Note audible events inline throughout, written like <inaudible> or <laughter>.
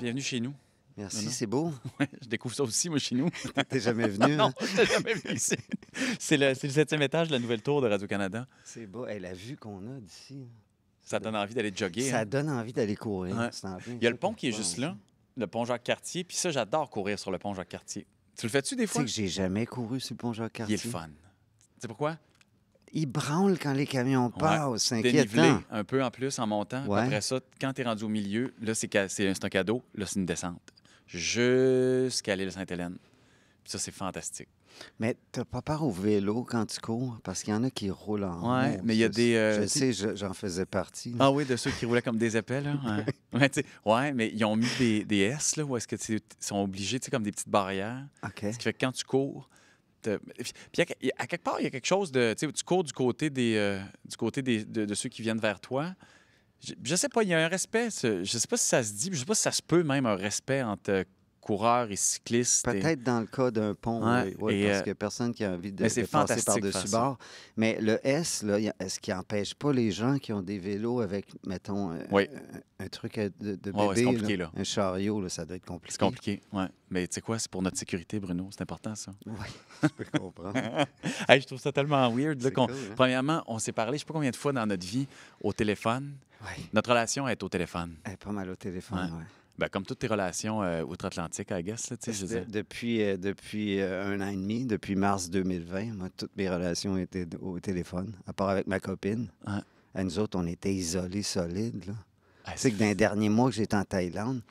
Bienvenue chez nous. Merci, c'est beau. <laughs> je découvre ça aussi, moi, chez nous. T'es <laughs> hein? jamais venu. non, t'es jamais venu ici. C'est le, septième étage de la nouvelle tour de Radio-Canada. C'est beau. Et la vue qu'on a d'ici. Hein. Ça, donne envie d'aller jogger. Ça hein. donne envie d'aller courir. Il y a le pont qui est juste là, le pont Jacques-Cartier. Puis ça, j'adore courir sur le pont Jacques-Cartier. Tu le fais-tu des fois? C'est que j'ai jamais couru sur le pont Jacques-Cartier. Il est fun. Tu sais pourquoi? il branle quand les camions passent, c'est un peu en plus en montant. Après ça, quand tu es rendu au milieu, là, c'est un cadeau, là, c'est une descente. Jusqu'à l'île Sainte-Hélène. ça, c'est fantastique. Mais t'as pas peur au vélo quand tu cours? Parce qu'il y en a qui roulent en Oui, mais il y a des... Euh, je sais, j'en faisais partie. Ah oui, de ceux qui roulaient comme des épais, là. Hein. mais <laughs> ouais, mais ils ont mis des, des S, là, où est-ce que sont obligés, tu sais, comme des petites barrières. Ce qui fait que quand tu cours, puis à, quelque part, il y a quelque chose de. Tu sais, cours du côté, des, euh, du côté des, de, ceux qui viennent vers toi. Je, je sais pas, il y a un respect. Je sais pas si ça se dit, je sais pas si ça se peut même un respect entre euh, coureurs et cyclistes. Peut-être dans le cas d'un pont, parce euh, que personne qui a envie de, passer par-dessus bord. Mais le S, est-ce qu'il n'empêche pas les gens qui ont des vélos avec, mettons, euh, un, truc de, bébé, un chariot, ça doit être compliqué. C'est compliqué, oui. Mais tu sais quoi, c'est pour notre sécurité, Bruno, c'est important ça. Oui, <laughs> je peux comprendre. <laughs> je trouve ça tellement weird. Hein. Premièrement, on s'est parlé, je ne sais pas combien de fois dans notre vie, au téléphone. Notre relation est au téléphone. est pas mal au téléphone, oui. Ben, comme toutes tes relations euh, outre-Atlantique, I guess. je depuis depuis euh, euh, un an et demi, depuis mars 2020, moi, toutes mes relations étaient au téléphone, à part avec ma copine. À nous autres, on était isolés solides. Ah, c'est tu que dans les derniers mois que j'étais en Thaïlande,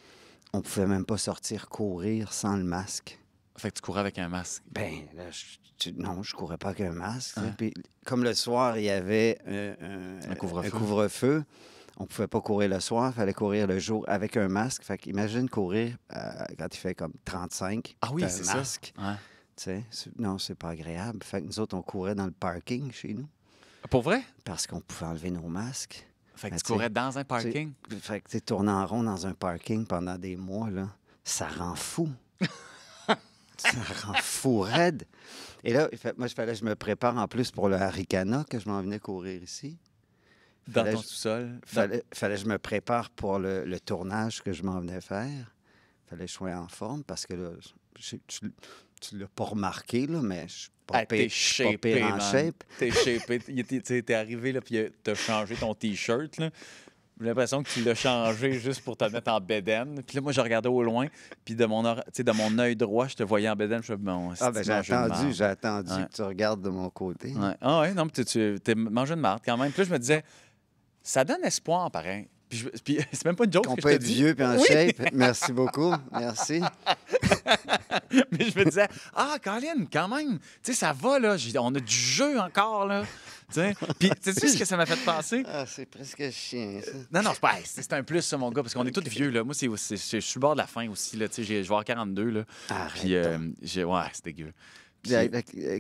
on pouvait même pas sortir courir sans le masque. Fait que tu courais avec un masque? Ben, je, non, je courais pas avec un masque. comme le soir, il y avait un Un couvre-feu on ne pouvait pas courir le soir, il fallait courir le jour avec un masque. Fait imagine courir euh, quand il fait comme 35, ah un masque. Ouais. Non, c'est pas agréable. Fait que nous autres, on courait dans le parking chez nous. Ah, pour vrai? Parce qu'on pouvait enlever nos masques. Fait que tu courais dans un parking? Fait que tu en rond dans un parking pendant des mois, là, ça rend fou. <laughs> ça rend fou raide. Et là, moi, je fallait je me prépare en plus pour le Haricana que je m'en venais courir ici. Dans fallait Fallait, que je me prépare pour le, tournage que je m'en venais faire. Fallait que je sois en forme parce que là, tu, l'as pas remarqué, là, mais je t'es en T'es arrivé, là, puis t'as changé ton T-shirt, J'ai l'impression que tu l'as changé juste pour te mettre en bédaine. Puis là, moi, je regardais au loin, puis de mon, mon œil droit, je te voyais en bédaine. Je ah, ben, j'ai attendu, j'ai attendu que tu regardes de mon côté. Ah oui, non, tu t'es mangé une marde quand même. Puis je me disais, ça donne espoir, pareil. Puis, <laughs> c'est même pas une joke. On peut être vieux puis en shape. <laughs> Merci beaucoup. Merci. <laughs> Mais je me disais, ah, Colin, quand même, tu sais, ça va, là. On a du jeu encore, là. T'sais? Puis, tu sais ce que ça m'a fait penser? Ah, c'est presque chien, ça. Non, non, c'est pas. C'est un plus, ça, mon gars, parce qu'on est tous vieux, là. Moi, je suis bord de la fin aussi, là. Tu sais, je vais avoir 42, là. Arrête puis, euh, ouais, c'est dégueu. Puis,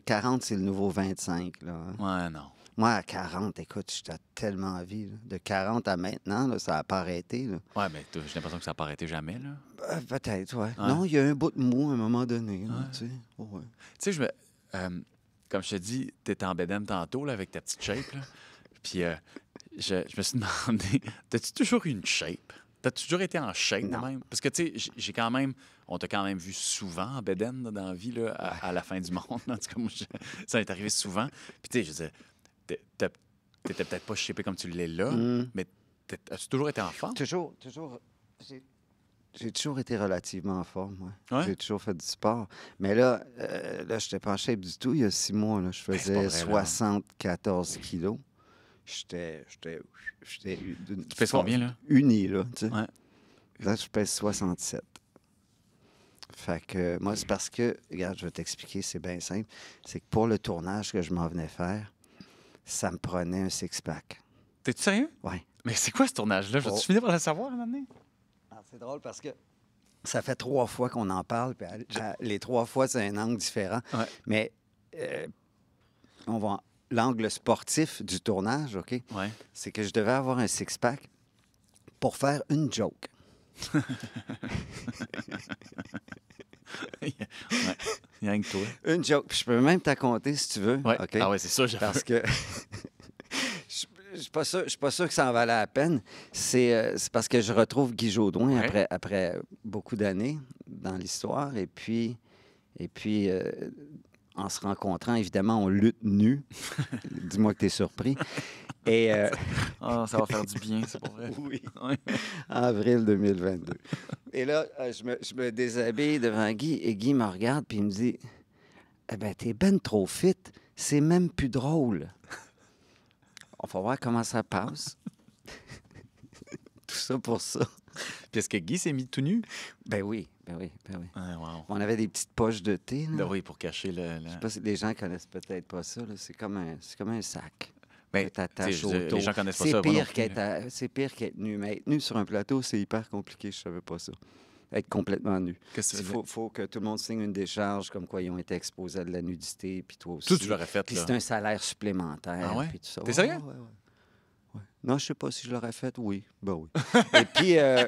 40, c'est le nouveau 25, là. Ouais, non. Moi, à 40, écoute, j'étais tellement en vie. De 40 à maintenant, ça n'a pas arrêté. Oui, mais j'ai l'impression que ça n'a pas arrêté jamais. Euh, peut-être, Ouais. Non, il y a un bout de mou à un moment donné. Tu sais, je me... Euh, comme je te dis, tu étais en bédème tantôt là, avec ta petite shape. Là. Puis euh, je, me suis <laughs> demandé, t'as-tu toujours eu une shape? T'as-tu toujours été en shape, même? Parce que, tu sais, j'ai quand même... On t'a quand même vu souvent en bédène dans la vie, là, à, la fin du monde. En tout cas, ça m'est arrivé souvent. Puis, tu sais, je disais t'étais peut-être pas shippé comme tu l'es là, mm. mais as toujours été forme? Toujours, toujours. J'ai toujours été relativement en forme, ouais. J'ai toujours fait du sport. Mais là, euh, là je pas en shape du tout. Il y a six mois, là, je ben, faisais 74 kilos. J'étais... J'étais... Tu fais combien, là? Uni, là, Là, je pèse 67. Fait que moi, c'est parce que, regarde, je vais t'expliquer, c'est bien simple. C'est que pour le tournage que je m'en venais faire, ça me prenait un six-pack. T'es-tu sérieux? Oui. Mais c'est quoi ce tournage-là? Je oh. finis par le savoir à ah, C'est drôle parce que ça fait trois fois qu'on en parle, les trois fois, c'est un angle différent. Mais euh, on va l'angle sportif du tournage, OK? Ouais. C'est que je devais avoir un six-pack pour faire une joke. <laughs> <laughs> <laughs> Une joke. je peux même t'en si tu veux. Ah ouais, c'est ça, Parce que. <laughs> Je ne suis, pas sûr, que ça en valait la peine. C'est euh, parce que je retrouve Guy Jodoin après, après beaucoup d'années dans l'histoire. Et puis, euh, en se rencontrant, évidemment, on lutte nu. <laughs> Dis-moi que tu es surpris. Et euh, <laughs> ah, ça va faire du bien, c'est pour vrai. oui. <laughs> Avril 2022. Et là, euh, je me, déshabille devant Guy et Guy me regarde puis il me dit Eh ben, t'es ben trop fit, c'est même plus drôle. On va voir comment ça passe. Tout ça pour ça. Puis est-ce que Guy s'est mis tout nu? Ben oui ben oui, ben oui. Ah, On avait des petites poches de thé. Là. Ben oui, pour cacher le. Je sais pas si les gens connaissent peut-être pas ça. C'est comme, un, comme un sac. Ben, les gens Pire c'est pire qu'être nu. Mais être nu sur un plateau, c'est hyper compliqué. Je savais pas ça. Être complètement nu. Il faut, que tout le monde signe une décharge comme quoi ils ont été exposés à de la nudité, puis toi aussi. Tout, tu l'aurais fait. Puis c'est un salaire supplémentaire. Ah T'es sérieux? non, je sais pas si je l'aurais fait. Oui, ben oui. <laughs> Et puis. Euh,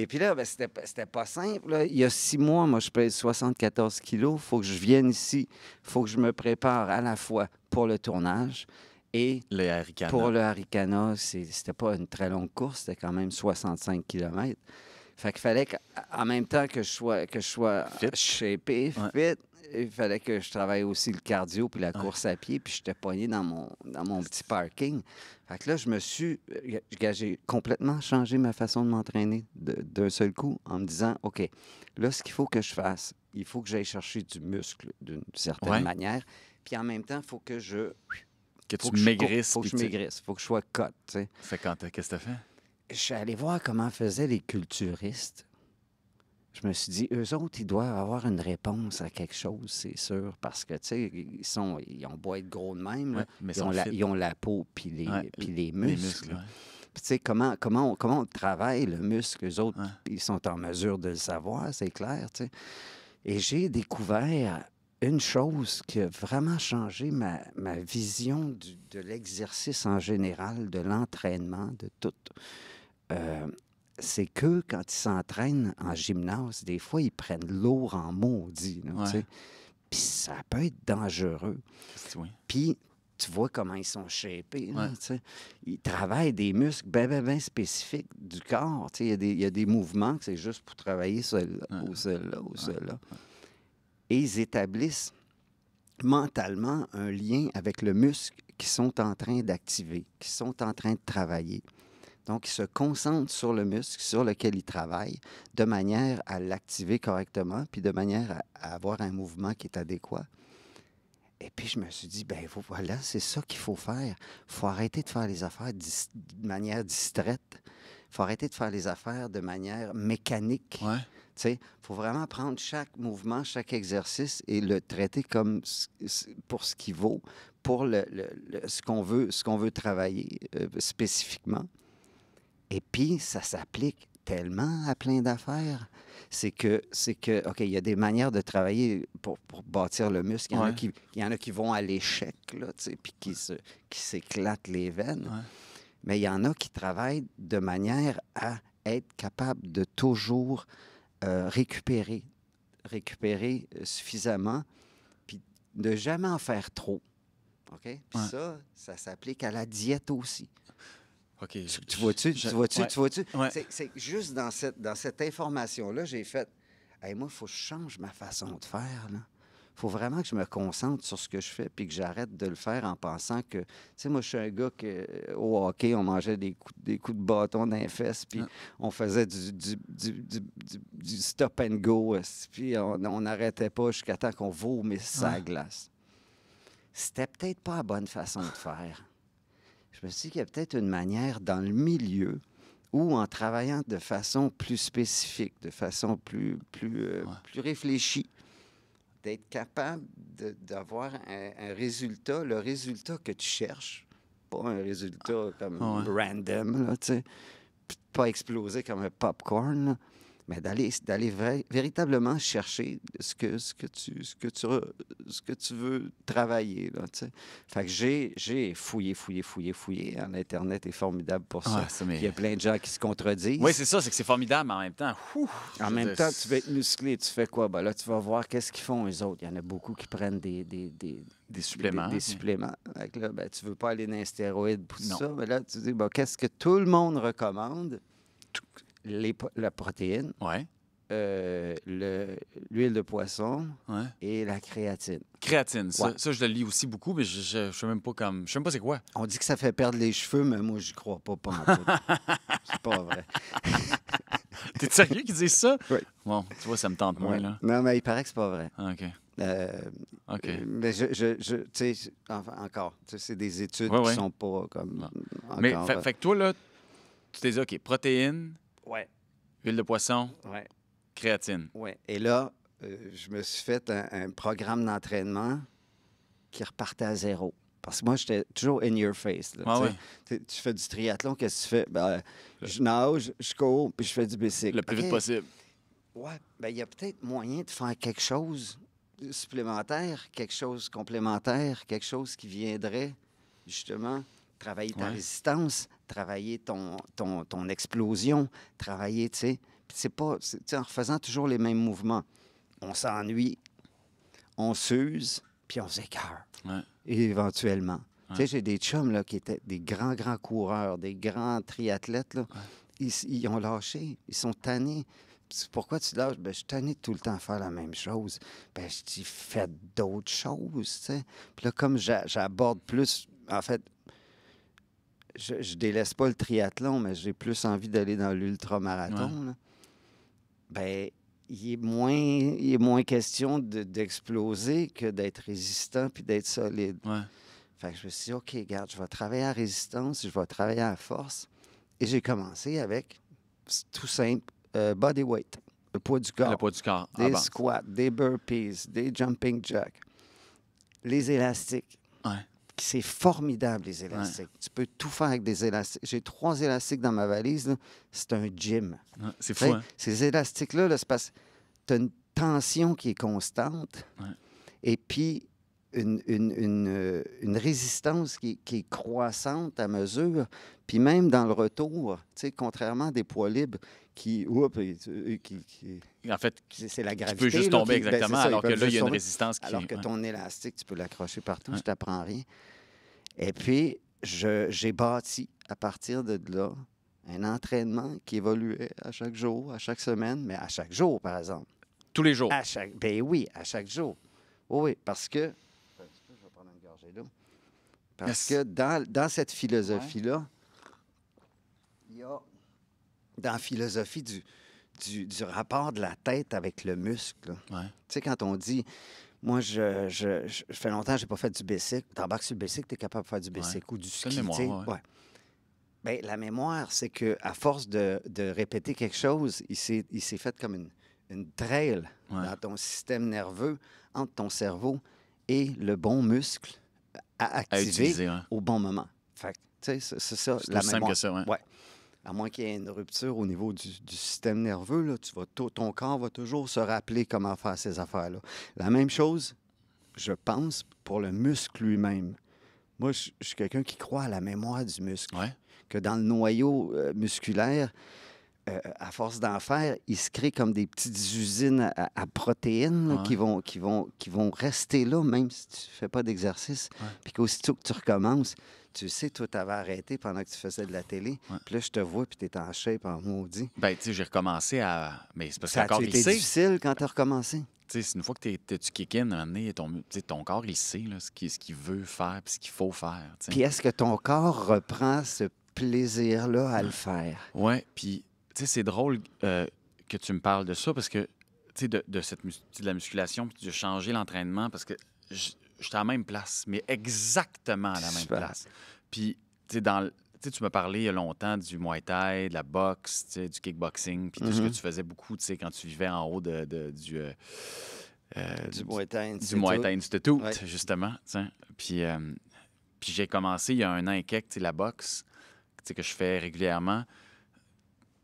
et puis là, ben, c'était pas simple. Il y a six mois, moi, je pèse 74 kilos. Il faut que je vienne ici. Il faut que je me prépare à la fois pour le tournage et pour le Haricana. C'était pas une très longue course. C'était quand même 65 km. Fait qu'il fallait qu'en même temps que je sois, que je sois shapé, fit, il fallait que je travaille aussi le cardio puis la course à pied, puis j'étais poigné dans mon, dans mon petit parking. Fait que là, je me suis. Euh, j'ai complètement changé ma façon de m'entraîner d'un seul coup en me disant OK, là, ce qu'il faut que je fasse, il faut que j'aille chercher du muscle d'une certaine manière, puis en même temps, il faut que je. Que tu maigrisses. Il faut que je maigrisse, il faut que je sois cote. Fait quand, euh, qu'est-ce que as fait? Je suis allé voir comment faisaient les culturistes je me suis dit, eux autres, ils doivent avoir une réponse à quelque chose, c'est sûr, parce que, tu sais, ils, sont, ils ont beau être gros de même, mais ils, ont la, peau puis les, les muscles. tu sais, comment, comment, on, comment on travaille le muscle, eux autres, ils sont en mesure de le savoir, c'est clair, tu sais. Et j'ai découvert une chose qui a vraiment changé ma, ma vision de l'exercice en général, de l'entraînement, de tout. Euh, c'est que quand ils s'entraînent en gymnase, des fois, ils prennent l'eau en maudit. Puis ça peut être dangereux. Puis tu vois comment ils sont shapés. Ils travaillent des muscles bien, spécifiques du corps. Il y, a des mouvements que c'est juste pour travailler sur là, ou ou Et ils établissent mentalement un lien avec le muscle qu'ils sont en train d'activer, qu'ils sont en train de travailler. Donc, il se concentre sur le muscle sur lequel il travaille de manière à l'activer correctement, puis de manière à, avoir un mouvement qui est adéquat. Et puis, je me suis dit, ben voilà, c'est ça qu'il faut faire. Il faut arrêter de faire les affaires de manière distraite. Il faut arrêter de faire les affaires de manière mécanique. Ouais. Il faut vraiment prendre chaque mouvement, chaque exercice et le traiter comme pour ce qu'il vaut, pour ce qu'on veut, qu'on veut travailler euh, spécifiquement. Et puis, ça s'applique tellement à plein d'affaires. C'est que, c'est que, OK, il y a des manières de travailler pour, bâtir le muscle. Il y, en a qui, vont à l'échec, là, puis qui, qui s'éclatent les veines. Mais il y en a qui travaillent de manière à être capable de toujours euh, récupérer, récupérer euh, suffisamment, puis de jamais en faire trop. OK? Puis ça, ça s'applique à la diète aussi. Tu, vois-tu? Tu vois-tu? Tu vois-tu? C'est juste dans cette, dans cette information-là, j'ai fait hey, moi, il faut que je change ma façon de faire. Il faut vraiment que je me concentre sur ce que je fais puis que j'arrête de le faire en pensant que. Tu sais, moi, je suis un gars que, euh, au hockey, on mangeait des coups, des coups de bâton dans les fesses puis ah. on faisait du, stop and go. Puis on n'arrêtait pas jusqu'à temps qu'on vaut mes sa glace. C'était peut-être pas la bonne façon de faire je me suis dit qu'il y a peut-être une manière dans le milieu ou en travaillant de façon plus spécifique, de façon plus, plus, euh, réfléchie, d'être capable d'avoir un, résultat, le résultat que tu cherches, pas un résultat ah. comme ah random, là, pas exploser comme un popcorn mais ben, d'aller d'aller véritablement chercher ce que ce que tu ce que tu ce que tu veux travailler fait que j'ai j'ai fouillé fouillé fouillé fouillé internet est formidable pour ça, il y a plein de gens qui se contredisent oui c'est ça c'est que c'est formidable mais en même temps en même temps tu vas être musclé tu fais quoi ben là tu vas voir qu'est-ce qu'ils font les autres il y en a beaucoup qui prennent des, des, suppléments. Des, suppléments. là, ben, tu veux pas aller dans les stéroïdes pour ça. Mais là, tu dis, ben, qu'est-ce que tout le monde recommande? les, la protéine, ouais. Euh, l'huile de poisson ouais. et la créatine. Créatine, ça, je le lis aussi beaucoup, mais je ne sais même pas comme, je sais pas c'est quoi. On dit que ça fait perdre les cheveux, mais moi je crois pas, pas <laughs> c'est pas vrai. T'es sérieux qui disent ça? Oui. Bon, tu vois, ça me tente moins là. Non, mais il paraît que c'est pas vrai. Ah, ok. Euh, Mais je, je, tu sais, encore, c'est des études qui sont pas comme. Encore, mais euh, fait, que toi, là, tu t'es dit, OK, protéines, Huile de poisson. Créatine. Et là, euh, je me suis fait un, programme d'entraînement qui repartait à zéro. Parce que moi, j'étais toujours in your face. Ah tu fais du triathlon, qu'est-ce que tu fais? Ben, je nage, je cours, puis je fais du bicycle. Le plus vite possible. Oui, ben il y a peut-être moyen de faire quelque chose supplémentaire, quelque chose complémentaire, quelque chose qui viendrait justement travailler ta résistance, travailler ton, ton, explosion, travailler, tu sais. C'est pas, en refaisant toujours les mêmes mouvements, on s'ennuie, on s'use, puis on s'écarte. Ouais. Éventuellement. Tu sais, j'ai des chums là, qui étaient des grands, grands coureurs, des grands triathlètes. Là. Ils, ont lâché, ils sont tannés. Pourquoi tu lâches? Ben, je suis tanné tout le temps à faire la même chose. Ben, je dis, fais d'autres choses. Tu sais. Puis là, comme j'aborde plus, en fait, je, je, délaisse pas le triathlon, mais j'ai plus envie d'aller dans l'ultramarathon, marathon ben, il est moins, il est moins question d'exploser que d'être résistant puis d'être solide. Fait que je me suis dit, OK, regarde, je vais travailler à résistance, je vais travailler à force. Et j'ai commencé avec, tout simple, euh, body weight, le poids du corps. Le poids du corps. Des squats, des burpees, des jumping jacks, les élastiques c'est formidable, les élastiques. Tu peux tout faire avec des élastiques. J'ai trois élastiques dans ma valise. C'est un gym. c'est fou. Hein. Ces élastiques-là, là, c'est parce que tu as une tension qui est constante. Et puis, une, une, euh, résistance qui, est croissante à mesure. Puis même dans le retour, contrairement à des poids libres qui. Euh, qui, en fait, c'est la gravité. Tu peux juste tomber ben, exactement, alors que là, il y a une résistance qui. Alors que hein. ton élastique, tu peux l'accrocher partout, tu hein. je t'apprends rien. Et puis, j'ai bâti à partir de là un entraînement qui évoluait à chaque jour, à chaque semaine, mais à chaque jour, par exemple. Tous les jours. À ben oui, à chaque jour. Oui, parce que parce que dans, cette philosophie-là, il y a, dans la philosophie du, du, rapport de la tête avec le muscle, tu sais, quand on dit, moi, je, je, fais longtemps que je n'ai pas fait du basic, t'embarques sur le bicycle, tu es capable de faire du bicycle. ou du ski. Mémoire, ben, la mémoire, c'est que à force de, répéter quelque chose, il s'est fait comme une, une trail dans ton système nerveux entre ton cerveau et le bon muscle à activer au bon moment. c'est ça. simple ouais. À moins qu'il y ait une rupture au niveau du, système nerveux, là, tu vas ton corps va toujours se rappeler comment faire ces affaires-là. La même chose, je pense, pour le muscle lui-même. Moi, je, suis quelqu'un qui croit à la mémoire du muscle. Que dans le noyau euh, musculaire, euh, à force d'en faire, ils se créent comme des petites usines à, protéines qui, vont, qui, vont, qui vont rester là, même si tu ne fais pas d'exercice. Ouais. Puis qu'aussitôt que tu recommences, tu sais, toi, t'avais arrêté pendant que tu faisais de la télé. Puis là, je te vois, puis t'es en shape, en maudit. Ben, tu sais, j'ai recommencé à. Mais c'est parce que encore difficile quand tu as recommencé. Tu sais, une fois que tu kick in, ton, ton corps, il sait là, ce qu'il veut faire, puis ce qu'il faut faire. Puis est-ce que ton corps reprend ce plaisir-là à le faire? Oui, puis tu sais, c'est drôle euh, que tu me parles de ça parce que, tu sais, de, cette, de la musculation, puis de changer l'entraînement parce que j'étais à la même place, mais exactement à la même place. Puis, tu sais, dans tu m'as parlé il y a longtemps du Muay Thai, de la boxe, tu sais, du kickboxing, puis tout ce que mm-hmm. tu faisais beaucoup tu sais, quand tu vivais en haut de, de du, euh, euh, du. Muay Thai Du Muay Thai tout justement. Puis, puis j'ai commencé il y a un an et quelques la boxe que je fais régulièrement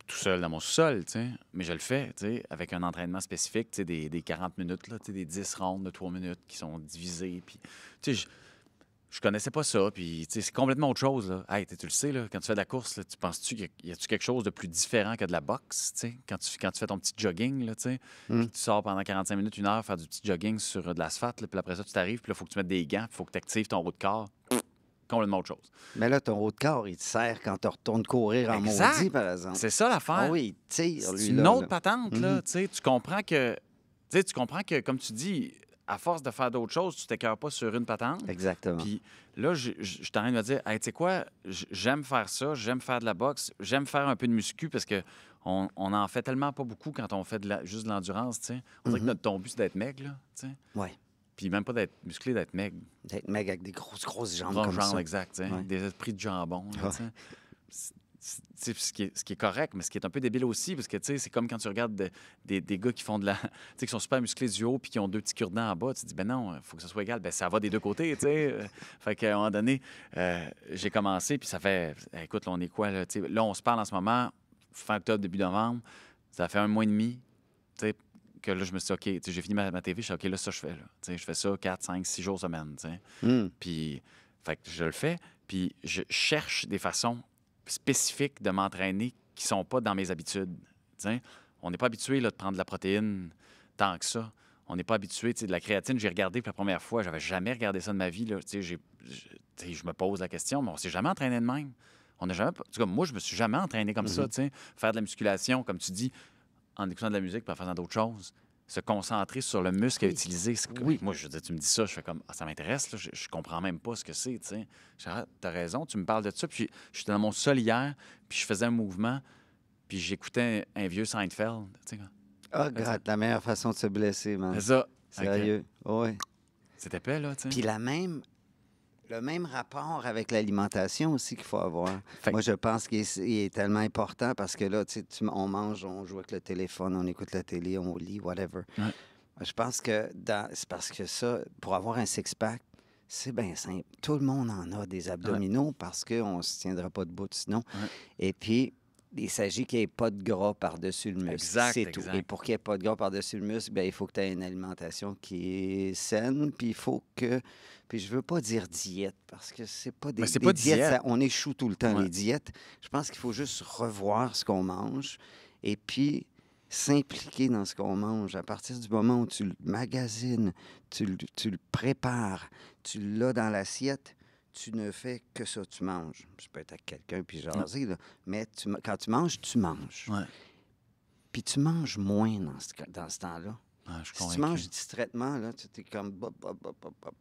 tout seul dans mon sous-sol, mais je le fais avec un entraînement spécifique, des, des 40 minutes, là, des 10 rondes de 3 minutes qui sont divisés. Puis, je, je connaissais pas ça, puis c'est complètement autre chose. Là. Hey, tu le sais, là, quand tu fais de la course, tu penses-tu qu'il y, a quelque chose de plus différent que de la boxe? Quand tu, quand tu fais ton petit jogging, là, tu hmm. sors pendant 45 minutes, une heure, faire du petit jogging sur euh, de l'asphalte, puis après ça, tu t'arrives, puis il faut que tu mettes des gants, il faut que tu actives ton haut de corps complètement autre chose. Mais là, ton haut de corps, il te sert quand tu retournes courir en exact. par exemple. C'est ça l'affaire. Ah oui, il tire, C'est une autre patente, là. Mhm. Tu comprends que, tu comprends que, comme tu dis, à force de faire d'autres choses, tu t'écœures pas sur une patente. Exactement. Puis là, je suis en train de me dire, hey, tu sais quoi, j'aime faire ça, j'aime faire de la boxe, j'aime faire un peu de muscu parce que on, en fait tellement pas beaucoup quand on fait juste de l'endurance, tu sais. On dirait mhm. que notre, ton but, c'est d'être maigre, là, tu Ouais. Puis même pas d'être musclé, d'être maigre. D'être meg avec des grosses, grosses jambes. Grosses jambes, exact. Des esprits de jambon. ce, qui est, correct, mais ce qui est un peu débile aussi, parce que c'est comme quand tu regardes des, gars qui font de la. <laughs> qui sont super musclés du haut puis qui ont deux petits cure-dents en bas. Tu te dis, ben non, il faut que ça soit égal. Ben ça va des deux côtés, tu sais. Euh, fait qu'à un moment donné, euh, j'ai commencé, puis ça fait. Écoute, là, on est quoi, là? là, on se parle en ce moment, fin octobre, début novembre. Ça fait un mois et demi. Tu sais, que là, je me suis dit, OK, j'ai fini ma, ma TV, je suis OK, là, ça, je fais. Je fais ça 4, 5, 6 jours semaine. Hmm. Puis, fait je le fais. Puis, je cherche des façons spécifiques de m'entraîner qui sont pas dans mes habitudes. On n'est pas habitué de prendre de la protéine tant que ça. On n'est pas habitué de la créatine. J'ai regardé pour la première fois, j'avais jamais regardé ça de ma vie. je me pose la question, mais on s'est jamais entraîné de même. On jamais, moi, je me suis jamais entraîné comme mm-hmm. ça. Faire de la musculation, comme tu dis, en écoutant de la musique, puis en faisant d'autres choses, se concentrer sur le muscle à utiliser. Oui. Moi, je dis, tu me dis ça, je fais comme, ah, ça m'intéresse, je, je, comprends même pas ce que c'est, tu sais. Ah, t'as raison, tu me parles de ça. Puis j'étais dans mon sol hier, puis je faisais un mouvement, puis j'écoutais un, vieux Seinfeld, tu Ah, oh, la meilleure façon de se blesser, man. C'est ça. Sérieux, oui. C'était pas là, tu sais. Puis la même le même rapport avec l'alimentation aussi qu'il faut avoir. Moi, je pense qu'il est, tellement important parce que là, tu, sais, on mange, on joue avec le téléphone, on écoute la télé, on lit, whatever. Je pense que c'est parce que ça, pour avoir un six-pack, c'est bien simple. Tout le monde en a des abdominaux parce qu'on ne se tiendra pas debout sinon. Et puis, il s'agit qu'il n'y ait pas de gras par-dessus le muscle. C'est tout. Et pour qu'il n'y ait pas de gras par-dessus le muscle, ben, il faut que tu aies une alimentation qui est saine. Puis il faut que. Puis je veux pas dire diète, parce que c'est pas des, diètes. on échoue tout le temps les diètes. Je pense qu'il faut juste revoir ce qu'on mange et puis s'impliquer dans ce qu'on mange. À partir du moment où tu le magasines, tu, tu le prépares, tu l'as dans l'assiette, tu ne fais que ça, tu manges. Je peux être avec quelqu'un puis jaser, là, mais quand tu manges, tu manges. Puis tu manges moins dans ce, temps-là. Ah, si tu manges distraitement, là, tu es comme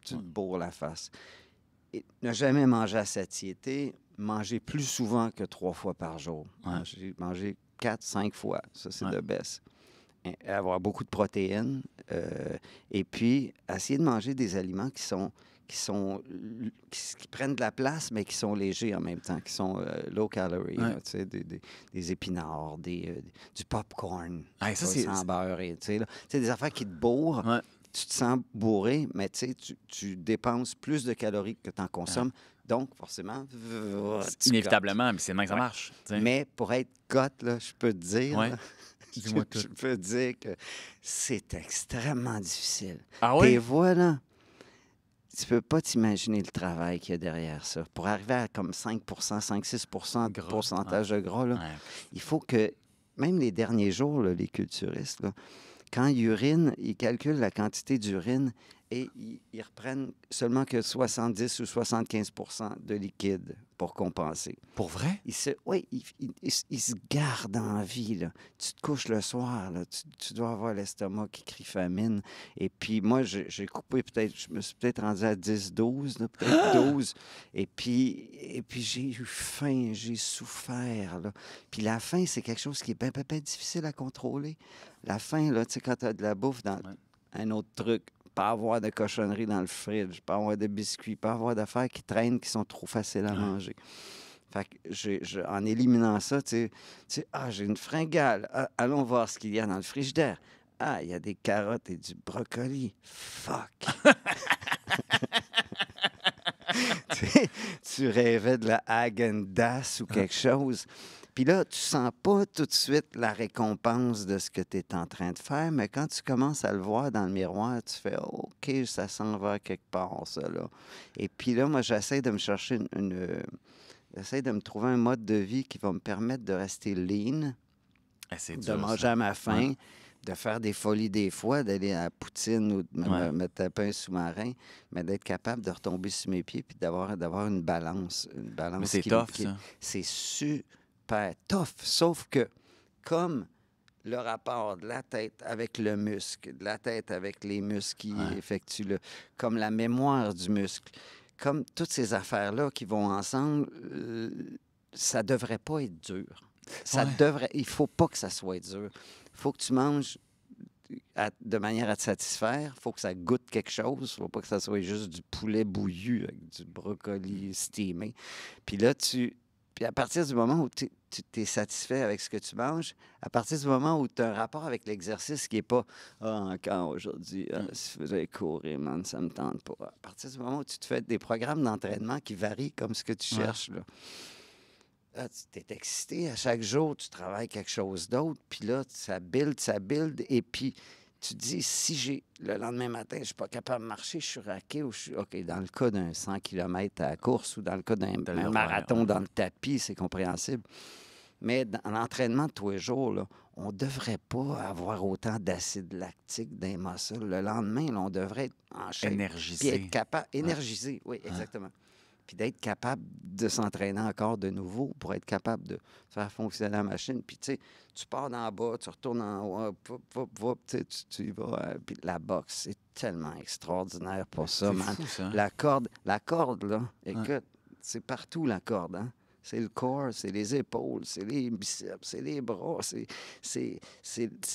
tu te bourres la face. Et ne jamais manger à satiété, manger plus souvent que trois fois par jour. Manger quatre, cinq fois. Ça, c'est de baisse. avoir beaucoup de protéines. Euh, et puis, essayer de manger des aliments qui sont qui sont qui, prennent de la place, mais qui sont légers en même temps, qui sont euh, low calorie, des, épinards, des, euh, du popcorn, ouais, ça, sans beurre, des affaires qui te bourrent. Tu te sens bourré, mais tu, dépenses plus de calories que tu en consommes. Donc, forcément, inévitablement, mais c'est même que ça marche. Mais pour être cote là, je peux te dire, <laughs> je, peux dire que c'est extrêmement difficile. Ah oui? tu peux pas t'imaginer le travail qu'il y a derrière ça. Pour arriver à comme 5 5-6 de pourcentage de gras, il faut que, même les derniers jours, les culturistes, quand ils urinent, ils calculent la quantité d'urine et ils, ils, reprennent seulement que 70 ou 75 de liquide pour compenser. Pour vrai? Il se, oui, il, se garde en vie. Tu te couches le soir, là, tu, dois avoir l'estomac qui crie famine. Et puis moi, j'ai coupé peut-être, je me suis peut-être rendu à 10, 12, peut-être 12. Ah! Et puis, et puis j'ai eu faim, j'ai souffert. Là. Puis la faim, c'est quelque chose qui est bien, difficile à contrôler. La faim, là, tu sais, quand tu as de la bouffe dans... Un autre truc, pas avoir de cochonneries dans le fridge, pas avoir de biscuits, pas avoir d'affaires qui traînent, qui sont trop faciles à manger. en éliminant ça, tu sais, ah, j'ai une fringale. Ah, allons voir ce qu'il y a dans le frigidaire. Ah, il y a des carottes et du brocoli. Fuck! <laughs> tu, rêvais de la ou ah. quelque chose. Puis là, tu sens pas tout de suite la récompense de ce que tu es en train de faire, mais quand tu commences à le voir dans le miroir, tu fais OK, ça s'en va quelque part, ça. Là. Et puis là, moi, j'essaie de me chercher une. Euh, j'essaie de me trouver un mode de vie qui va me permettre de rester lean, ah, de manger à ma faim, de faire des folies des fois, d'aller à Poutine ou de me, taper un sous-marin, mais d'être capable de retomber sur mes pieds puis d'avoir, une balance. Une balance mais c'est tough, ça. C'est super père tough. Sauf que, comme le rapport de la tête avec le muscle, de la tête avec les muscles qui effectuent le, comme la mémoire du muscle, comme toutes ces affaires-là qui vont ensemble, euh, ça devrait pas être dur. Ça devrait, il faut pas que ça soit dur. Il faut que tu manges de manière à te satisfaire. Il faut que ça goûte quelque chose. Il faut pas que ça soit juste du poulet bouillu avec du brocoli mm. steamé. Puis là, tu puis à partir du moment où tu es satisfait avec ce que tu manges, à partir du moment où tu as un rapport avec l'exercice qui n'est pas Ah, encore aujourd'hui, ah, mm. si vous allez courir, man, ça me tente pas. À partir du moment où tu te fais des programmes d'entraînement qui varient comme ce que tu cherches, là. tu es excité à chaque jour, tu travailles quelque chose d'autre, puis là, ça build, ça build, et puis tu dis, si j'ai le lendemain matin, je ne suis pas capable de marcher, je suis raqué ou je suis. OK, dans le cas d'un 100 km à course ou dans le cas d'un ben marathon dans le tapis, c'est compréhensible. Mais dans l'entraînement de tous les jours, on ne devrait pas avoir autant d'acide lactique dans les muscles. Le lendemain, on devrait être en Énergisé. capable. Énergisé, oui, exactement puis d'être capable de s'entraîner encore de nouveau pour être capable de faire fonctionner la machine. Puis tu sais, tu pars d'en bas, tu retournes en haut, tu, y vas. Euh, puis la boxe, c'est tellement extraordinaire pour ça, man. ça. La corde, la corde, là, écoute, c'est partout la corde, hein? C'est le corps, c'est les épaules, c'est les biceps, c'est les bras, c'est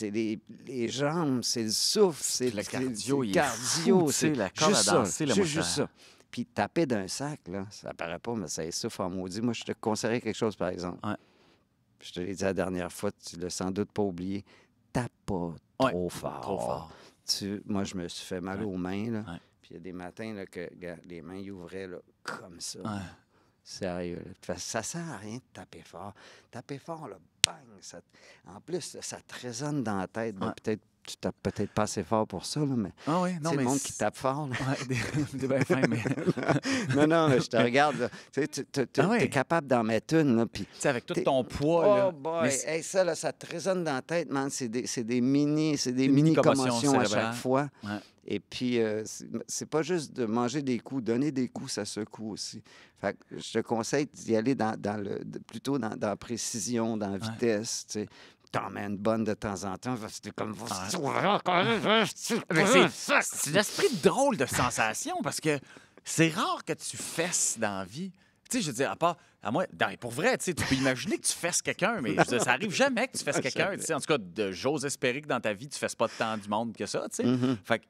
les, les jambes, c'est le souffle, c'est le cardio. C'est cardio, c'est la corde à juste ça. Puis taper d'un sac, là, ça paraît pas, mais ça essouffle en maudit. Moi, je te conseillerais quelque chose, par exemple. Je te l'ai dit la dernière fois, tu l'as sans doute pas oublié. Tape pas trop fort. Tu... Moi, je me suis fait mal aux mains. Là. Puis il y a des matins que les mains ouvraient comme ça. Sérieux. Ça Ça sert à rien de taper fort. Taper fort, là, bang! En plus, ça te résonne dans la tête. Ben, peut-être tu tapes peut-être pas assez fort pour ça, mais ah c'est le monde qui tape fort. des, <laughs> mais... <laughs> non, non, je te <laughs> regarde. Tu ah es capable d'en mettre une. avec tout ton poids. Oh, là, ça, ça te résonne dans la tête, man. C'est des, mini, c'est des mini commotions à chaque fois. Et puis, euh, c'est, pas juste de manger des coups, donner des coups, ça secoue aussi. je te conseille d'y aller dans, dans le, plutôt dans, la précision, dans la vitesse t'emmènes bonne de temps en temps. C'était comme. Ah. C'est l'esprit drôle de sensation parce que c'est rare que tu fesses dans la vie. Tu sais, je veux dire, à part. À moi, ben, pour vrai, tu peux imaginer que tu fesses quelqu'un, mais ça arrive jamais que tu fesses <laughs> quelqu'un. En tout cas, j'ose espérer que dans ta vie, tu fesses pas tant du monde que ça. tu sais. Mm-hmm. Fait que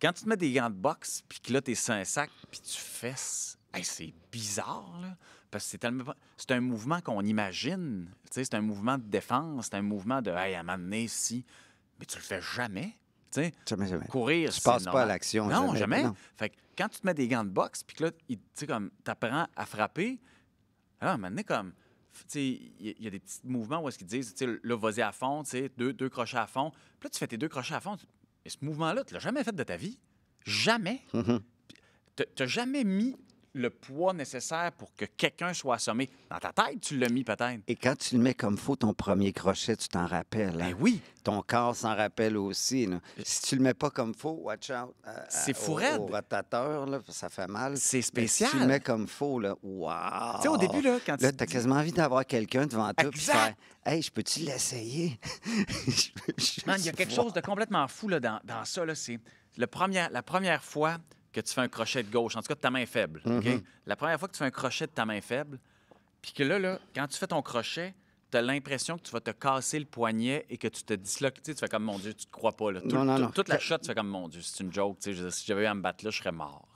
quand tu te mets des gants de boxe, puis que là, t'es es sac, puis tu fesses, c'est bizarre, là. Parce que c'est tellement... C'est un mouvement qu'on imagine. C'est un mouvement de défense, c'est un mouvement de Hey, à m'amener si. Mais tu le fais jamais. sais jamais, Courir, tu passes pas à l'action. Non, jamais. Fait que quand tu te mets des gants de boxe, puis que là, tu sais, comme, t'apprends à frapper, à un comme, il y, a des petits mouvements où est-ce qu'ils disent, tu là, vas-y à fond, tu deux, deux crochets à fond. Puis là, tu fais tes deux crochets à fond. Et ce mouvement-là, tu l'as jamais fait de ta vie. Jamais. Mm-hmm. Tu n'as jamais mis le poids nécessaire pour que quelqu'un soit assommé. Dans ta tête, tu l'as mis peut-être. Et quand tu le mets comme faux, ton premier crochet, tu t'en rappelles. Hein? Ben oui. Ton corps s'en rappelle aussi. Si tu le mets pas comme faux, watch out. Euh, C'est fou Au rotateur, ça fait mal. C'est spécial. si tu le mets comme faux, là, wow. Tu sais, au début, là, quand là, tu. As quasiment envie d'avoir quelqu'un devant toi puis Hey, je peux-tu l'essayer? <laughs> il y a quelque chose de complètement fou là, dans, ça. C'est la première fois que tu fais un crochet de gauche, en tout cas de ta main faible. Mhm. La première fois que tu fais un crochet de ta main faible, puis que là, là, quand tu fais ton crochet, tu as l'impression que tu vas te casser le poignet et que tu te disloques. Tu, fais comme mon Dieu, tu te crois pas. Là. non, non, non. Toute la shot, tu fais comme mon Dieu, c'est une joke. Tu sais, si j'avais eu à me battre là, je serais mort.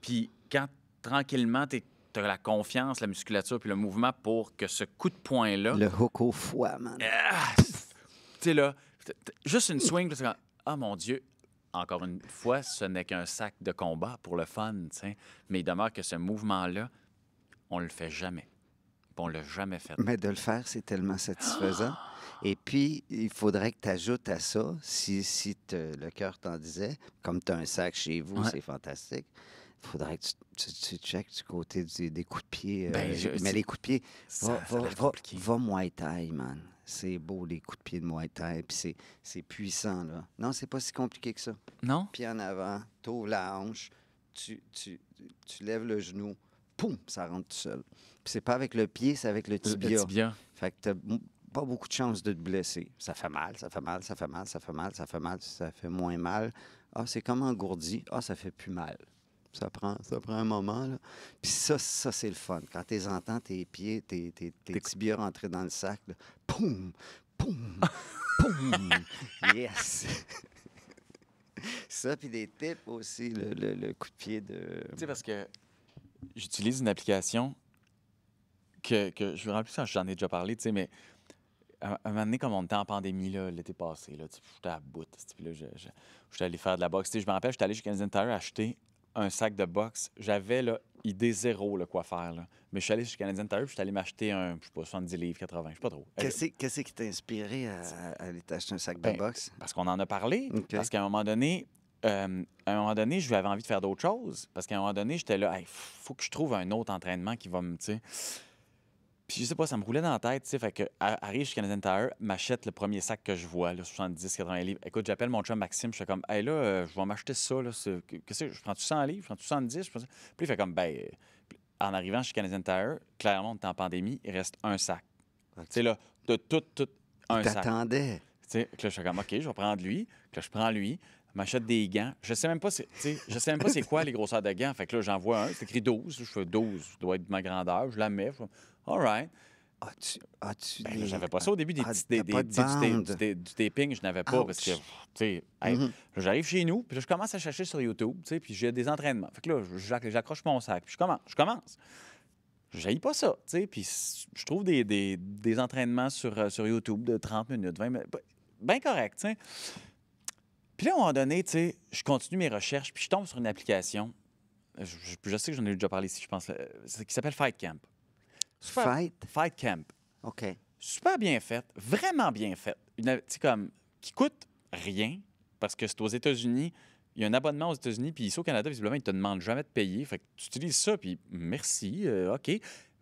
Puis quand tranquillement, tu as la confiance, la musculature puis le mouvement pour que ce coup de poing-là. Le hook au foie, man. Ah, tu sais, là, juste une swing, ah mon Dieu, encore une fois, ce n'est qu'un sac de combat pour le fun, t'sais. mais il demeure que ce mouvement-là, on le fait jamais. On l'a jamais fait. Mais de le faire, c'est tellement satisfaisant. Et puis, il faudrait que tu ajoutes à ça, si, le cœur t'en disait, comme tu as un sac chez vous, c'est fantastique il faudrait que tu, tu, checkes du côté des, coups de pied. Ben, euh, mais les coups de pied, va, va, va, va man c'est beau, les coups de pied de Muay puis c'est puissant, là. Non, c'est pas si compliqué que ça. Non? Pied en avant, t'ouvres la hanche, tu, tu, tu, lèves le genou, poum, ça rentre tout seul. Puis c'est pas avec le pied, c'est avec le tibia. Le tibia. Fait que t'as pas beaucoup de chance de te blesser. Ça fait mal, ça fait mal, ça fait mal, ça fait mal, ça fait mal, ça fait moins mal. Ah, c'est comme engourdi. Ah, ça fait plus mal. Ça prend, ça prend un moment. Là. Puis ça, ça c'est le fun. Quand tu les entends, tes pieds, tes, tes, tes tibias rentrés dans le sac, là. poum, poum, <laughs> poum. yes! ça, puis des tips aussi, le, coup de pied de... Tu sais, parce que j'utilise une application que, que je me rappelle plus, j'en ai déjà parlé, tu sais, mais à un moment donné, comme on était en pandémie l'été passé, j'étais à bout. je suis allé faire de la boxe. je me rappelle, j'étais allé chez Canadian Tire acheter un sac de boxe. J'avais là, idée zéro de quoi faire. Là. Mais je suis allé chez Canadian Tire, je suis allé m'acheter un, je sais pas, 70 livres, 80, je sais pas trop. Euh, qu'est-ce, qui t'a inspiré à, aller t'acheter un sac de ben, boxe? Parce qu'on en a parlé. Parce qu'à un moment donné, euh, à un moment donné, je lui avais envie de faire d'autres choses. Parce qu'à un moment donné, j'étais là, il faut que je trouve un autre entraînement qui va me. Puis je sais pas, ça me roulait dans la tête, tu sais, fait que arrive chez Canadian Tire, m'achète le premier sac que je vois, là, 70, 80 livres. Écoute, j'appelle mon chum Maxime, je suis comme, hé, là, euh, je vais m'acheter ça, là, qu'est-ce que je prends-tu 100 livres, je prends-tu 70, je prends Puis il fait comme, ben, euh, en arrivant chez Canadian Tire, clairement, on est en pandémie, il reste un sac. Ah, tu sais, là, de tout, tout, un sac. T'attendais. Tu sais, là, je suis comme, OK, je vais prendre lui, que je prends lui, m'achète des gants. Je sais même pas, tu sais, je sais même pas c'est quoi les grosseurs de gants. Fait que là, j'en vois un, c'est écrit 12, je fais 12, doit être ma grandeur, je la mets. All right. As-tu, ben, pas ça au début des, du, taping, je n'avais pas parce que mm-hmm. j'arrive chez nous, puis je commence à chercher sur YouTube, puis j'ai des entraînements. Fait que là, j'accroche mon sac, puis je commence, je commence. pas ça, puis je trouve des, entraînements sur, euh, sur, YouTube de 30 minutes, 20 minutes, bien correct, tu Puis là, à un moment donné, je continue mes recherches, puis je tombe sur une application. Je, je sais que j'en ai déjà parlé ici, je pense, euh, qui s'appelle Fight Camp. Fight? Camp. OK. Super bien faite, vraiment bien faite. Une, comme, qui coûte rien, parce que c'est aux États-Unis. Il y a un abonnement aux États-Unis, puis ici au Canada, visiblement, ils te demandent jamais de payer. Fait que tu utilises ça, puis merci, euh, OK.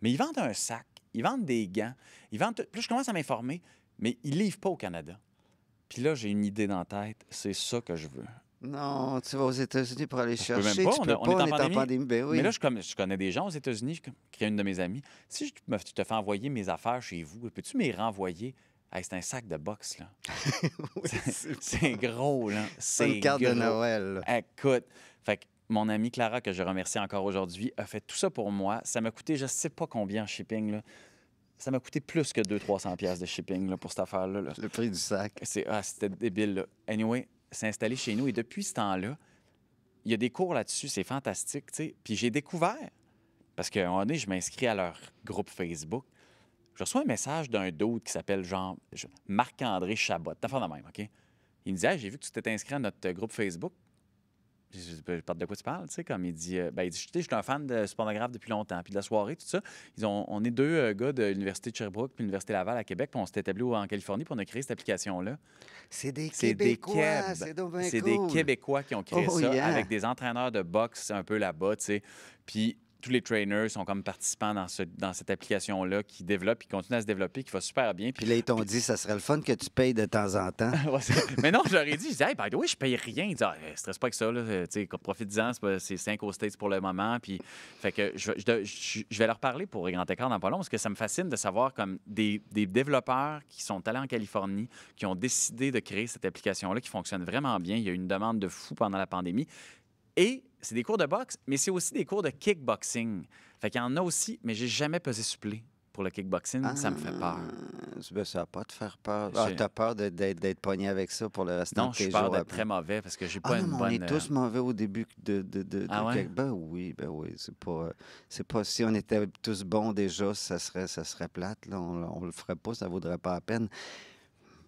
Mais ils vendent un sac, ils vendent des gants, ils vendent. Puis je commence à m'informer, mais ils livrent pas au Canada. Puis là, j'ai une idée dans la tête, c'est ça que je veux. Non, tu vas aux États-Unis pour aller chercher. on, pas, est en pandémie. Ben Mais là, je, connais des gens aux États-Unis, qui est une de mes amies. Si je te fais envoyer mes affaires chez vous, peux-tu me les renvoyer? c'est un sac de boxe, là. <laughs> c'est gros, là. C'est une carte de Noël. Écoute, fait mon amie Clara, que je remercie encore aujourd'hui, a fait tout ça pour moi. Ça m'a coûté je sais pas combien en shipping, là ça m'a coûté plus que 200-300 pièces de shipping là, pour cette affaire-là. Le prix du sac. Ah, c'était débile. Anyway, s'installer chez nous. Et depuis ce temps-là, il y a des cours là-dessus, c'est fantastique, Puis j'ai découvert, parce qu'à un moment je m'inscris à leur groupe Facebook. Je reçois un message d'un d'autre qui s'appelle Jean Marc-André Chabot, fait de même, OK? Il me dit j'ai vu que tu t'es inscrit à notre groupe Facebook. Ben, je parle de quoi tu parles, tu sais, comme il dit, euh, ben, il dit, je suis un fan de ce pornographe depuis longtemps, puis de la soirée, tout ça. Ils ont, on est deux euh, gars de l'Université de Sherbrooke puis l'Université Laval à Québec, puis on s'est établi en Californie, puis on a créé cette application-là. C'est des Québécois, c'est des, Québécois qui ont créé oh, ça, avec des entraîneurs de boxe un peu là-bas, tu sais. Puis tous les trainers sont comme participants dans, cette application-là qui développe, qui continue à se développer, qui va super bien. Puis là, ils t'ont dit, ça serait le fun que tu payes de temps en temps. <laughs> mais non, je leur dit, je disais, hey, by je paye rien. Ils disent, ah, eh, pas avec ça, là. Euh, profite-en, c'est 5 au States pour le moment. Puis, fait que je, vais leur parler pour Grand Écart dans pas long, parce que ça me fascine de savoir comme des, des développeurs qui sont allés en Californie, qui ont décidé de créer cette application-là, qui fonctionne vraiment bien. Il y a eu une demande de fou pendant la pandémie et c'est des cours de boxe, mais c'est aussi des cours de kickboxing. Fait qu'il y en a aussi, mais j'ai jamais pesé supplé pour le kickboxing, ça me fait peur. Ça ah, ben, ça va pas te faire peur. Ah, tu as peur d'être pogné avec ça pour le reste de tes jours. Non, je peur d'être très mauvais parce que j'ai n'ai ah pas une bonne... on est euh, tous mauvais au début de, de, ben oui, ben oui. C'est pas... pas... Si on était tous bons déjà, ça serait, ça serait plate. On, on le ferait pas, ça vaudrait pas la peine.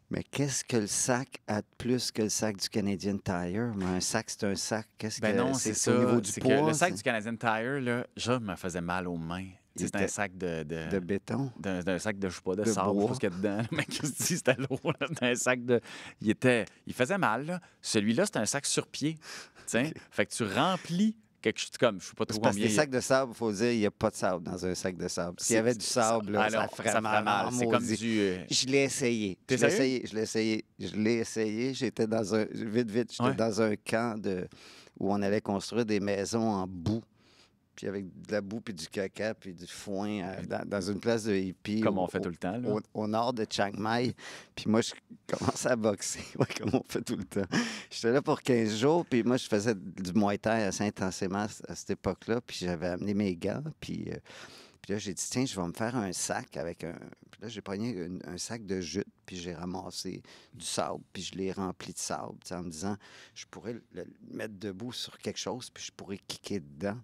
Mais qu'est-ce que le sac a de plus que le sac du Canadian Tire? Mais un sac, c'est un sac. Qu'est-ce ben que c'est, au niveau du poids? le sac du Canadian Tire, là, je me faisais mal aux mains. C'est un sac de, de, béton. D'un, sac de, je sais pas, de, sable, bois. dedans. <laughs> Mais qu'est-ce que c'était lourd. D'un sac de. Il, était, il faisait mal. Celui-là, c'est un sac sur pied. Tiens. sais. Fait que tu remplis je suis pas trop parce que les sacs de sable, il faut dire, il n'y a pas de sable dans un sac de sable. S'il y avait du sable, ça, ferait mal. Hein, c'est comme du. Euh, je l'ai essayé. Je l'ai essayé, je l'ai essayé, je l'ai essayé. J'étais dans un. Vite, vite, j'étais dans un camp de... où on allait construire des maisons en boue puis avec de la boue, puis du caca, puis du foin, euh, dans, une place de hippie. Comme on fait tout le temps, là. Au, nord de Chiang Mai. Puis moi, je commençais à boxer, <laughs> comme on fait tout le temps. J'étais là pour 15 jours, puis moi, je faisais du Muay Thai assez intensément à, cette époque-là, puis j'avais amené mes gants, puis... Euh, puis là, j'ai dit, tiens, je vais me faire un sac avec un. Puis là, j'ai pogné un, sac de jute, puis j'ai ramassé du sable, puis je l'ai rempli de sable, en me disant, je pourrais le mettre debout sur quelque chose, puis je pourrais kicker dedans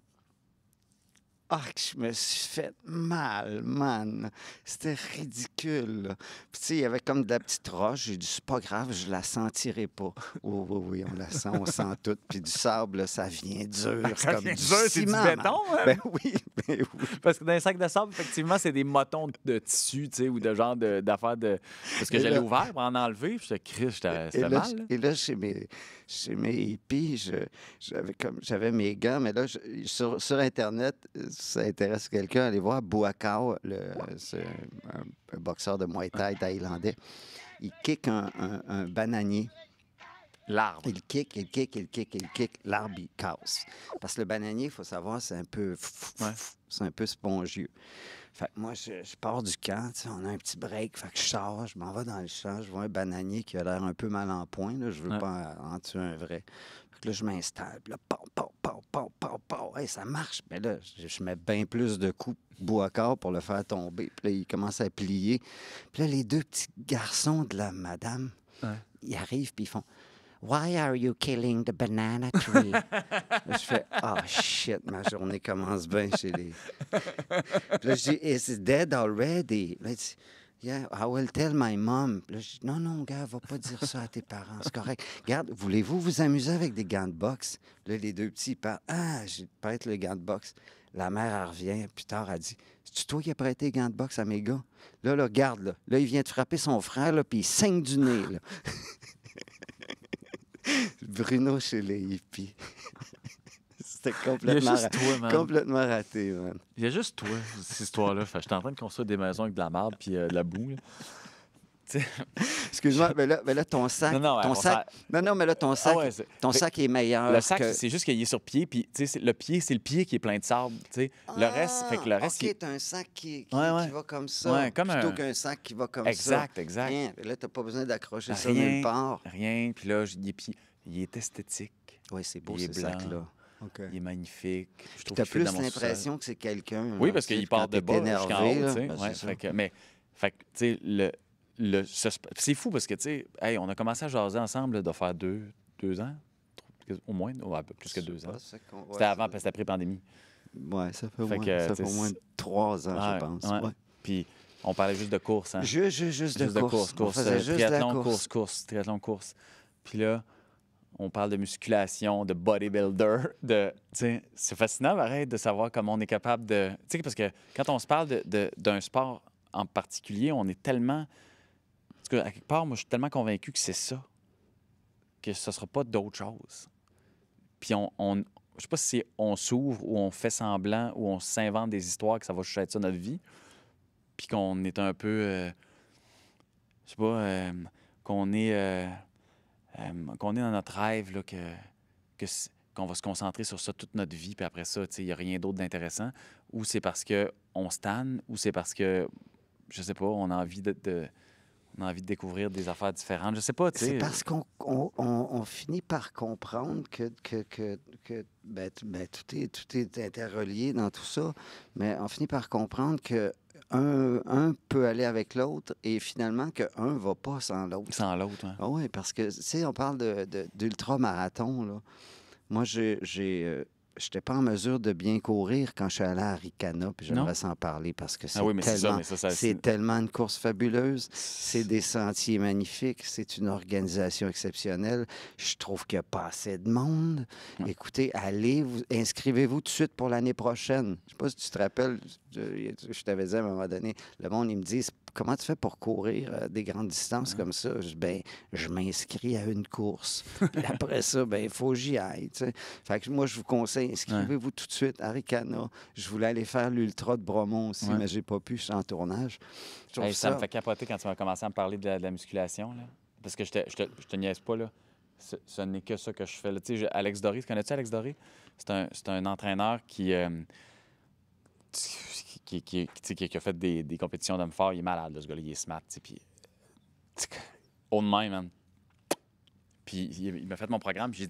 je me suis fait mal, man. C'était ridicule. Puis, tu sais, il y avait comme de la petite roche. J'ai dit, c'est pas grave, je la sentirai pas. Oui, oui, oui, on la sent, on sent tout. Puis du sable, ça vient dur. Ça comme vient du dur, c'est du béton. Hein? Ben oui, ben oui. Parce que dans un sac de sable, effectivement, c'est des motons de tissu, tu sais, ou de genre d'affaires de, Parce que j'allais ouvert pour en enlever, puis je c'était mal. Et là, chez mes, chez mes hippies, j'avais mes gants, mais là, sur, sur Internet, ça intéresse quelqu'un, allez voir Buakaw, un, boxeur de Muay Thai thaïlandais. Il kick un, bananier. L'arbre. Il kick, il kick, il kick, il kick. L'arbre, il casse. Parce que le bananier, il faut savoir, c'est un peu... C'est un peu spongieux. Fait moi, je, pars du camp, on a un petit break, fait que je charge je m'en vais dans le champ, je vois un bananier qui a l'air un peu mal en point, là, je veux pas en, tuer un vrai. que là, je m'installe, là, pom, pom, pom, pom, ça marche. Mais ben là, je, mets bien plus de coups bout à corps pour le faire tomber, puis il commence à plier. Puis les deux petits garçons de la madame, ils arrivent, puis ils font... Why are you killing the banana tree? je fais Oh shit, ma journée commence bien chez les. <laughs> là, je dis it dead already. Là, dit, Yeah, I will tell my mom. Là, je dis, non, non, gars, va pas dire ça à tes parents, c'est correct. Regarde, voulez-vous vous amuser avec des gants de boxe? Là, les deux petits parlent. Ah, j'ai prêté le gant de boxe. La mère, elle revient, plus tard, elle dit C'est toi qui as prêté les gants de boxe à mes gars Là, là, garde là. Là, il vient de frapper son frère, là, puis il saigne du nez, là. <laughs> <laughs> Bruno chez les hippies. <laughs> C'était complètement, raté. complètement raté, man. Il y a juste toi, cette histoire-là. Je suis en train de construire des maisons avec de la marde puis euh, de la boue. <laughs> Excuse-moi, mais là, mais là, ton sac. Non, non, ton sac... non, non mais là, ton ah sac, Ton sac est meilleur. Le sac, c'est juste qu'il est sur pied, puis tu sais, le pied, c'est le pied qui est plein de sable. sais. le ah, reste, fait que le reste. Okay, il... un sac qui, qui, ouais, va comme ça, comme plutôt qu'un sac qui va comme ça. Exact, exact. Là, t'as pas besoin d'accrocher ça nulle part. Rien, puis là, il est, il est esthétique. Oui, c'est beau, ce sac-là. Okay. Il est magnifique. Je as plus l'impression que c'est quelqu'un. Oui, hein, parce qu'il part de bas jusqu'en haut. Ben, mais, fait que, tu sais, le, c'est fou parce que, tu sais, on a commencé à jaser ensemble de faire deux, ans, au moins, plus que deux ans. C'était avant, parce que après pandémie. Ouais, ça fait, au moins, ça fait au moins trois ans, je pense. Puis on parlait juste de course. Hein. Juste, juste, de, course. de course. course. Euh, triathlon, course. course, course, course. Puis là, on parle de musculation, de bodybuilder, de. C'est fascinant, de savoir comment on est capable de. Tu sais, parce que quand on se parle d'un de, sport en particulier, on est tellement parce que, à quelque part, moi, je suis tellement convaincu que c'est ça, que ce ne sera pas d'autre chose. Puis on, on je sais pas si on s'ouvre ou on fait semblant ou on s'invente des histoires que ça va chasser ça notre vie, puis qu'on est un peu, euh, Je ne sais pas, euh, qu'on est, euh, qu'on est dans notre rêve, là, que, qu'on va se concentrer sur ça toute notre vie, puis après ça, il n'y a rien d'autre d'intéressant, ou c'est parce qu'on se tanne, ou c'est parce que, je sais pas, on a envie de on a envie de découvrir des affaires différentes. Je sais pas, C'est parce qu'on finit par comprendre que, que, que, ben, ben, tout, est, tout est interrelié dans tout ça, mais on finit par comprendre que un, peut aller avec l'autre et finalement qu'un ne va pas sans l'autre. Sans l'autre, hein. Ah oui. parce que, tu sais, on parle d'ultra-marathon, là. Moi, j'ai euh, je n'étais pas en mesure de bien courir quand je suis allé à Ricana, puis j'aimerais s'en parler parce que ah c'est tellement, tellement, une course fabuleuse, c'est des sentiers magnifiques, c'est une organisation exceptionnelle. Je trouve qu'il n'y a pas assez de monde. Hum. Écoutez, allez, vous, inscrivez-vous tout de suite pour l'année prochaine. Je ne sais pas si tu te rappelles, je t'avais dit à un moment donné, le monde, ils me disent Comment tu fais pour courir euh, des grandes distances comme ça Je ben, je m'inscris à une course. <laughs> après ça, ben, il faut que j'y aille. moi, je vous conseille, inscrivez-vous tout de suite à Ricana. Je voulais aller faire l'Ultra de Bromont aussi, mais mais j'ai pas pu, C'est en tournage. ça, me fait capoter quand tu m'as commencé à me parler de la, musculation. Là. Parce que je te, je te, niaise pas, là ce, n'est que ça que je fais. Alex je, Alex Doré, connais-tu Alex Doré? C'est un, entraîneur qui, euh, qui, qui, qui, a fait des, des compétitions d'hommes forts, il est malade, là, ce gars-là, il est smart. Puis, on de man. Puis il m'a fait mon programme, puis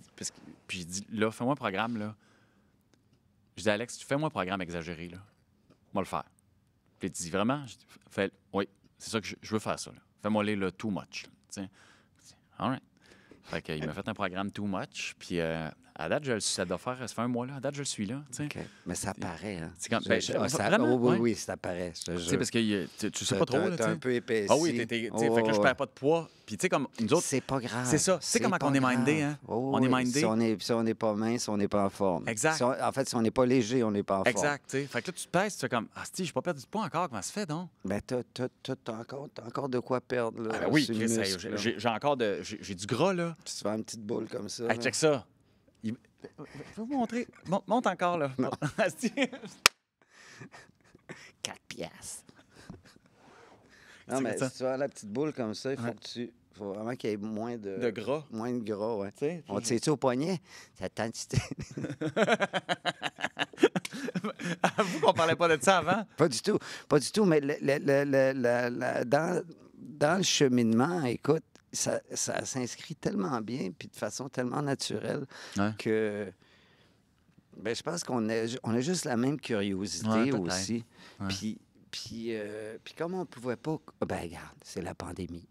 j'ai dit, là, fais-moi un programme, là. je dit, Alex, tu fais-moi un programme exagéré, là. Moi le faire. Puis il dit, vraiment? fait oui, c'est ça que je, veux faire, ça, Fais-moi aller là, too much. Là. All right. Fait qu'il m'a fait un programme too much, puis euh, à date, je, ça doit faire, ça fait un mois là. À date, je le suis là. Mais ça paraît. Hein? Quand, ben, vraiment, oui, oui, ça apparaît. Tu sais parce que euh, tu, sais pas trop. tu es un peu épais. Ah oui, t'es, oh, fait que là, je oh, perds oh. pas de poids. Puis tu sais, comme nous autres. C'est pas grave. C'est ça. Tu sais comment hein. oh, on est mindé. Hein? on est mindé. Si on est, si n'est pas mince, on n'est pas en forme. Exact. en fait, si on n'est pas léger, on n'est pas en forme. Exact. T'sais. Fait que là, tu te pèses, tu es comme Ah, si, je j'ai pas perdu de poids encore. Comment ça se fait donc? Ben, t'as, encore, encore de quoi perdre. Là, ah, ben oui, j'ai, encore de, j'ai, du gras là. Tu fais une petite boule comme ça. Check ça. Je vais vous montrer. Monte, encore, là. <laughs> Quatre piastres. Non, mais si tu as la petite boule comme ça, il faut que tu. faut vraiment qu'il y ait moins de. gras. Moins de gras, oui. On tire-tu au poignet? Ça tente. <laughs> Avoue qu'on parlait pas de ça avant. Pas du tout. Pas du tout. Mais le, le, le, dans, dans le cheminement, écoute, ça, s'inscrit tellement bien, puis de façon tellement naturelle que ben, je pense qu'on a, on a juste la même curiosité aussi. Puis, puis, euh, puis comme on ne pouvait pas... Ah, ben regarde, c'est la pandémie.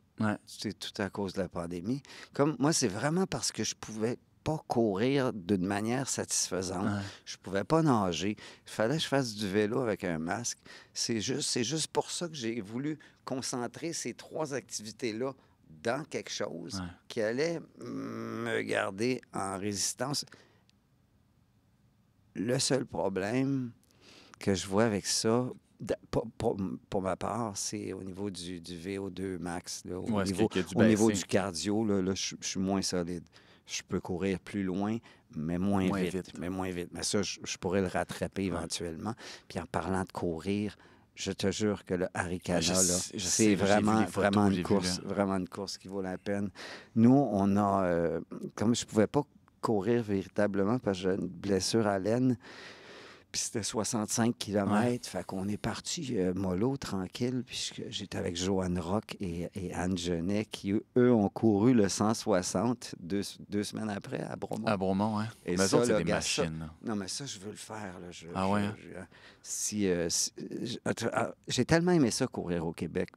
C'est tout à cause de la pandémie. Comme moi, c'est vraiment parce que je pouvais pas courir d'une manière satisfaisante. Je Je pouvais pas nager. Il fallait que je fasse du vélo avec un masque. C'est juste, c'est juste pour ça que j'ai voulu concentrer ces trois activités-là dans quelque chose qui allait me garder en résistance. Le seul problème que je vois avec ça, pour, ma part, c'est au niveau du, VO2 max, au, niveau, du, niveau du cardio, là, je, suis moins solide. Je peux courir plus loin, mais moins, vite, Mais moins vite. Mais ça, je, pourrais le rattraper éventuellement. Puis en parlant de courir, je te jure que le Haricana, ah, c'est vraiment, vraiment, une course, vraiment une course qui vaut la peine. Nous, on a, euh, comme je pouvais pas courir véritablement parce que j'ai une blessure à laine, puis c'était 65 km. Fait qu'on est parti euh, mollo, tranquille. puisque j'étais avec Joanne Rock et, Anne Genet, qui, eux, ont couru le 160 deux, semaines après à Bromont. À Bromont, hein. Et mais ça, c'est des machines. non, mais ça, je veux le faire. Là. ah ouais? Hein? Hein. si, euh, ah, J'ai tellement aimé ça, courir au Québec.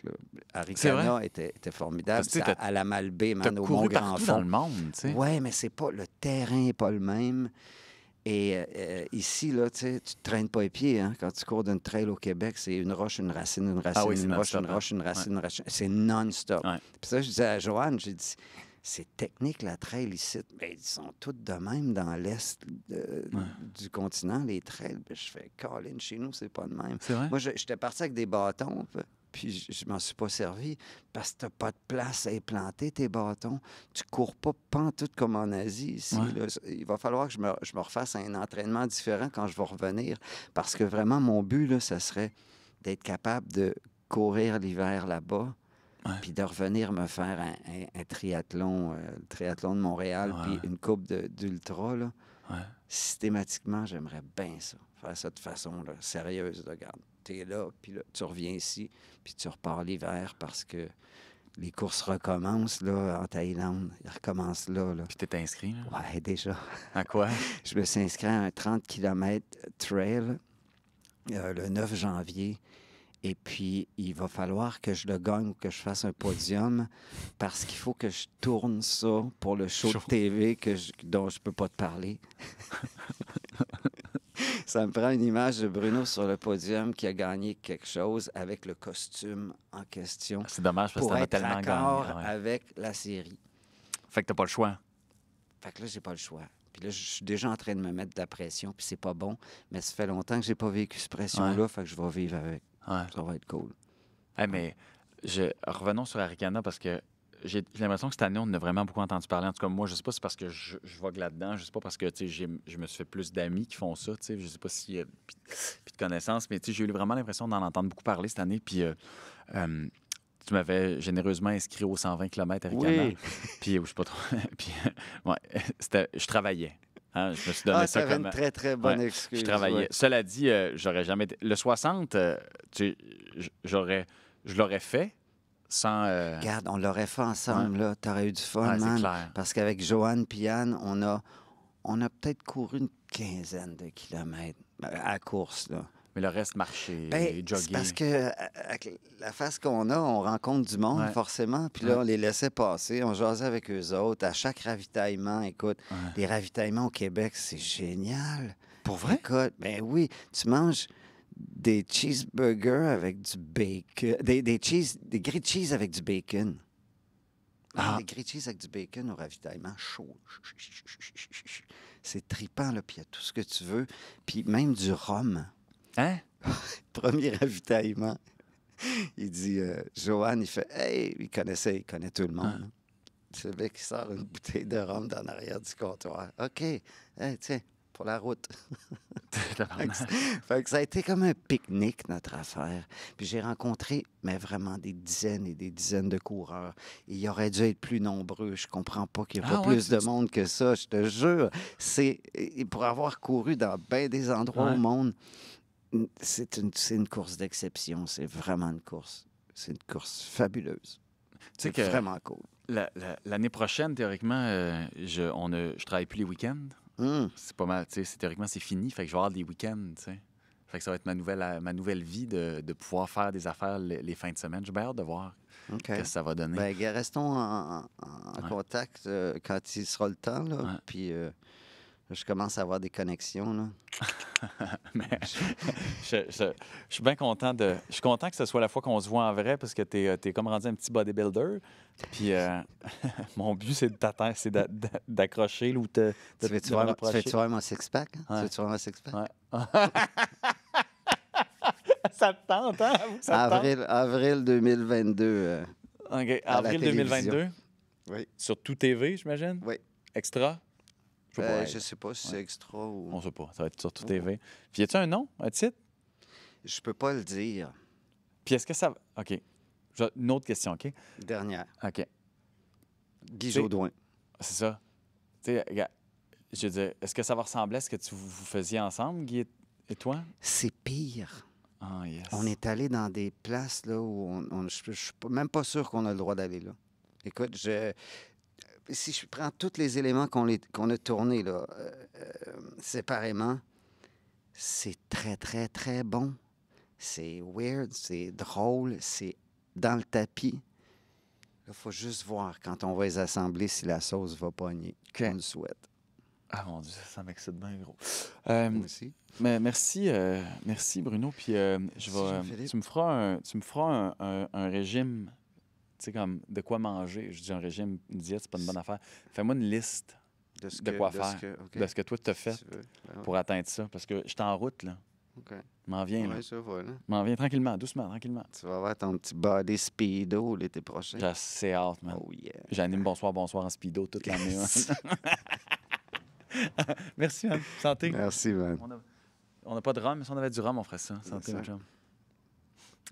Arizona était, formidable. Parce à, la Malbaie, man, au mont grand dans le monde, tu sais. Oui, mais c'est pas... Le terrain n'est pas le même. Et euh, ici, là, tu ne traînes pas les pieds. Hein. Quand tu cours d'une trail au Québec, c'est une roche, une racine, une racine, ah une, roche, une, hein. roche, une racine, une racine. C'est non-stop. Puis ça, je disais à Joanne, j'ai dit, c'est technique la trail ici. Mais ben, ils sont toutes de même dans l'est euh, du continent, les trails. je fais, in » chez nous, c'est pas de même. Moi, j'étais parti avec des bâtons puis je ne m'en suis pas servi parce que tu pas de place à implanter tes bâtons. Tu ne cours pas pantoute comme en Asie ici. il va falloir que je me, refasse un entraînement différent quand je vais revenir parce que vraiment, mon but, là, ça serait d'être capable de courir l'hiver là-bas. Puis de revenir me faire un, triathlon, euh, le triathlon de Montréal, puis une coupe d'ultra, Systématiquement, j'aimerais bien ça, faire ça de façon sérieuse, de garde tu là, puis tu reviens ici, puis tu repars l'hiver parce que les courses recommencent là, en Thaïlande. Ils recommencent là. là. t'es inscrit? Là? Ouais, déjà. À quoi? <laughs> je me suis inscrit à un 30 km trail euh, le 9 janvier. Et puis, il va falloir que je le gagne que je fasse un podium <laughs> parce qu'il faut que je tourne ça pour le show, de TV que dont je ne peux pas te parler. <laughs> <laughs> ça me prend une image de Bruno sur le podium qui a gagné quelque chose avec le costume en question. Ah, c'est dommage parce que tellement gagné. avec la série. Fait que t'as pas le choix. Fait que là, j'ai pas le choix. Puis là, je suis déjà en train de me mettre de la pression, puis c'est pas bon. Mais ça fait longtemps que j'ai pas vécu cette pression-là, fait que je vais vivre avec. Ça va être cool. mais je... revenons sur Arikana parce que j'ai l'impression que cette année, on a vraiment beaucoup entendu parler. En tout cas, moi, je ne sais pas si c'est parce que je, je vogue là-dedans, je ne sais pas parce que je me suis fait plus d'amis qui font ça, je sais pas si. y euh, puis, plus de connaissances, mais j'ai eu vraiment l'impression d'en entendre beaucoup parler cette année. Puis. Euh, euh, tu m'avais généreusement inscrit au 120 km à Ricana. Oui. <laughs> Puis, je sais pas trop. <laughs> puis, <laughs> je travaillais. Hein, je me suis donné ah, ça comme une très très bonne excuse. Je travaillais. Cela dit, j'aurais jamais le 60, tu... j'aurais je l'aurais fait, sans. Euh, Regarde, on l'aurait fait ensemble, là. T'aurais eu du fun, man. Parce qu'avec Joanne et Yann, on a, on a peut-être couru une quinzaine de kilomètres euh, à course, là. Mais le reste, marcher, ben, Parce que euh, la face qu'on a, on rencontre du monde, forcément. Puis là, on les laissait passer, on jasait avec eux autres. À chaque ravitaillement, écoute, les ravitaillements au Québec, c'est génial. Pour vrai? Écoute, ben oui, tu manges des cheeseburgers avec du bacon. Des, des, cheese, des cheese avec du bacon. Ah, ah. Des Des de cheese avec du bacon au ravitaillement chaud. C'est tripant, là, puis il y a tout ce que tu veux. Puis même du rhum. Hein? <laughs> Premier ravitaillement. Il dit, euh, Joanne il fait, hey, il connaissait, il connaît tout le monde. tu ah. C'est le sort une bouteille de rhum dans l'arrière du comptoir. OK, hey, tiens, pour la route. <laughs> ça a été comme un pique-nique, notre affaire. Puis j'ai rencontré, mais vraiment des dizaines et des dizaines de coureurs. Il aurait dû être plus nombreux. Je comprends pas qu'il n'y ait ah pas plus de monde que ça, je te jure. C'est pour avoir couru dans bien des endroits au monde, c'est une, une course d'exception. C'est vraiment une course. C'est une course fabuleuse. C'est vraiment cool. L'année prochaine, théoriquement, euh, je, on ne, je travaille plus les week-ends. Mmh. C'est pas mal. tu sais Théoriquement, c'est fini. Fait que je vais avoir des week-ends. Fait que ça va être ma nouvelle, euh, ma nouvelle vie de, pouvoir faire des affaires les, fins de semaine. J'ai bien hâte de voir ce que ça va donner. Ben, restons en, contact euh, quand il sera le temps. Là, Puis. Euh, je commence à avoir des connexions. Là. <laughs> je, suis bien content de. Je suis content que ce soit la fois qu'on se voit en vrai parce que tu es, euh, comme rendu un petit bodybuilder. Puis euh, <laughs> mon but, c'est de d'accrocher ou de, te tu -tu, tu six Tu mon six <laughs> ça te tente, hein? avril, 2022. Avril 2022? Euh, oui. Sur Tout TV, j'imagine? Oui. Extra? Je sais pas, euh, sais pas si c'est extra ou. On sait pas. Ça va être sur tout TV. Puis y a-tu un nom, un titre? Je peux pas le dire. Puis est-ce que ça. OK. Une autre question, OK? Dernière. OK. Guy C'est ça. Tu sais, je veux dire, est-ce que ça va ressembler à ce que tu vous faisiez ensemble, Guy et toi? C'est pire. Ah, yes. On est allé dans des places là, où on, je, ne suis même pas sûr qu'on a le droit d'aller là. Écoute, je, si je prends tous les éléments qu'on a tournés là, euh, euh, séparément, c'est très, très, très bon. C'est weird, c'est drôle, c'est dans le tapis. Il faut juste voir quand on va les assembler si la sauce va pogner. Okay. souhaite. Ah mon Dieu, ça m'excite bien gros. Euh, merci. Mais merci, merci Bruno. Puis je tu me feras tu me feras un régime comme de quoi manger. Je dis un régime, une diète, c'est pas une bonne affaire. Fais-moi une liste de, ce quoi faire, de ce que toi tu fait fais ben pour atteindre ça. Parce que je suis en route, là. M'en viens, M'en viens tranquillement, doucement, tranquillement. Tu vas avoir ton petit body speedo l'été prochain. J'ai assez hâte, man. Oh, J'anime Bonsoir, Bonsoir en speedo toute l'année. <laughs> <laughs> Merci, man. Santé. Merci, man. On n'a pas de rhum, mais si on avait du rhum, on ferait ça. Santé, mon chum.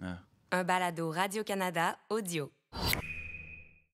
Ah. Un balado Radio-Canada audio. you